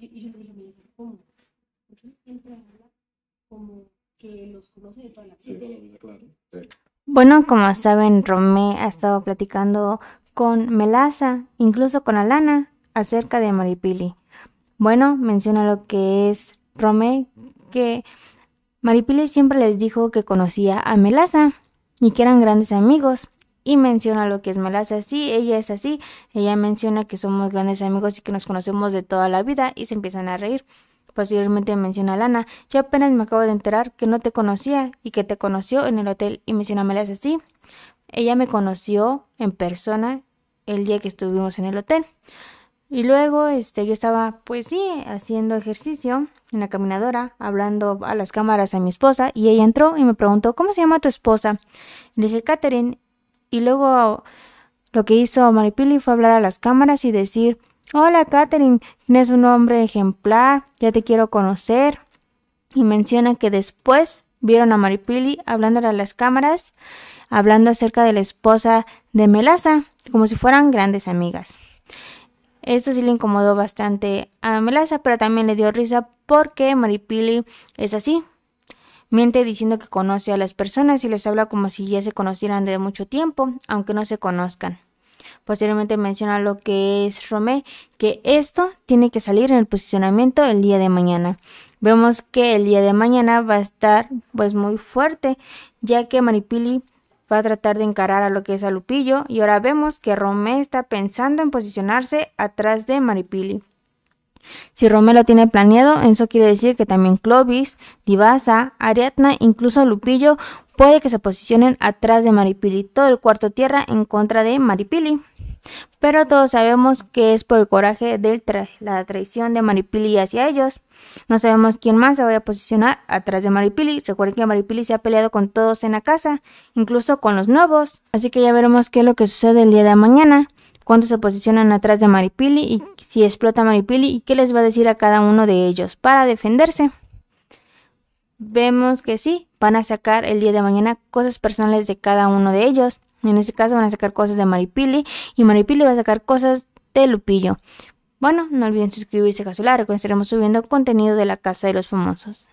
Y, Bueno, como saben, Romé ha estado platicando con Melaza, incluso con Alana, acerca de Maripili. Bueno, menciona lo que es Romé, que Maripili siempre les dijo que conocía a Melaza y que eran grandes amigos y menciona lo que es es así, ella es así, ella menciona que somos grandes amigos y que nos conocemos de toda la vida y se empiezan a reír. Posteriormente menciona a Lana, yo apenas me acabo de enterar que no te conocía y que te conoció en el hotel y menciona a Melas así. Ella me conoció en persona el día que estuvimos en el hotel. Y luego, este, yo estaba, pues sí, haciendo ejercicio en la caminadora, hablando a las cámaras a mi esposa, y ella entró y me preguntó, ¿cómo se llama tu esposa? Le dije, Katherine. Y luego lo que hizo Maripili fue hablar a las cámaras y decir, hola Katherine, tienes un hombre ejemplar, ya te quiero conocer. Y menciona que después vieron a Maripili hablando a las cámaras, hablando acerca de la esposa de Melaza, como si fueran grandes amigas. Esto sí le incomodó bastante a Melaza, pero también le dio risa porque Maripili es así, Miente diciendo que conoce a las personas y les habla como si ya se conocieran de mucho tiempo, aunque no se conozcan. Posteriormente menciona lo que es Romé, que esto tiene que salir en el posicionamiento el día de mañana. Vemos que el día de mañana va a estar pues muy fuerte, ya que Maripili va a tratar de encarar a lo que es a Lupillo y ahora vemos que Romé está pensando en posicionarse atrás de Maripili. Si Romero tiene planeado, eso quiere decir que también Clovis, Divasa, Ariadna, incluso Lupillo puede que se posicionen atrás de Maripili, todo el cuarto tierra en contra de Maripili. Pero todos sabemos que es por el coraje de la traición de Maripili hacia ellos. No sabemos quién más se vaya a posicionar atrás de Maripili. Recuerden que Maripili se ha peleado con todos en la casa, incluso con los nuevos. Así que ya veremos qué es lo que sucede el día de mañana. Cuánto se posicionan atrás de Maripili y si explota Maripili y qué les va a decir a cada uno de ellos para defenderse. Vemos que sí, van a sacar el día de mañana cosas personales de cada uno de ellos. En este caso van a sacar cosas de Maripili y Maripili va a sacar cosas de Lupillo. Bueno, no olviden suscribirse a Casular, recuerden estaremos subiendo contenido de la Casa de los Famosos.